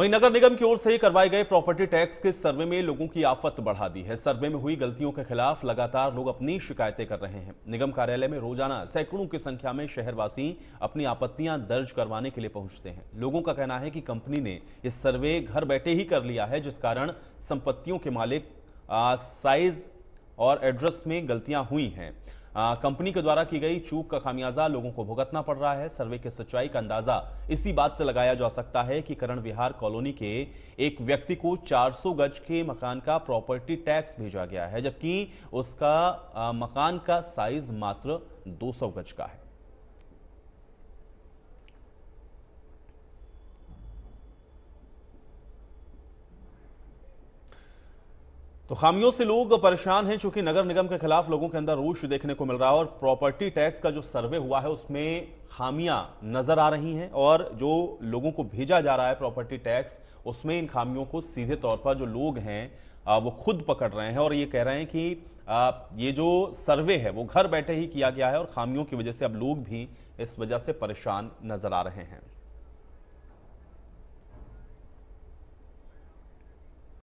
वहीं नगर निगम की ओर से ही करवाए गए प्रॉपर्टी टैक्स के सर्वे में लोगों की आफत बढ़ा दी है सर्वे में हुई गलतियों के खिलाफ लगातार लोग अपनी शिकायतें कर रहे हैं निगम कार्यालय में रोजाना सैकड़ों की संख्या में शहरवासी अपनी आपत्तियां दर्ज करवाने के लिए पहुंचते हैं लोगों का कहना है कि कंपनी ने ये सर्वे घर बैठे ही कर लिया है जिस कारण संपत्तियों के मालिक साइज और एड्रेस में गलतियां हुई हैं कंपनी के द्वारा की गई चूक का खामियाजा लोगों को भुगतना पड़ रहा है सर्वे की सच्चाई का अंदाजा इसी बात से लगाया जा सकता है कि करण विहार कॉलोनी के एक व्यक्ति को 400 गज के मकान का प्रॉपर्टी टैक्स भेजा गया है जबकि उसका मकान का साइज मात्र 200 गज का है तो खामियों से लोग परेशान हैं चूंकि नगर निगम के खिलाफ लोगों के अंदर रोष देखने को मिल रहा है और प्रॉपर्टी टैक्स का जो सर्वे हुआ है उसमें खामियां नजर आ रही हैं और जो लोगों को भेजा जा रहा है प्रॉपर्टी टैक्स उसमें इन खामियों को सीधे तौर पर जो लोग हैं वो खुद पकड़ रहे हैं और ये कह रहे हैं कि ये जो सर्वे है वो घर बैठे ही किया गया है और खामियों की वजह से अब लोग भी इस वजह से परेशान नजर आ रहे हैं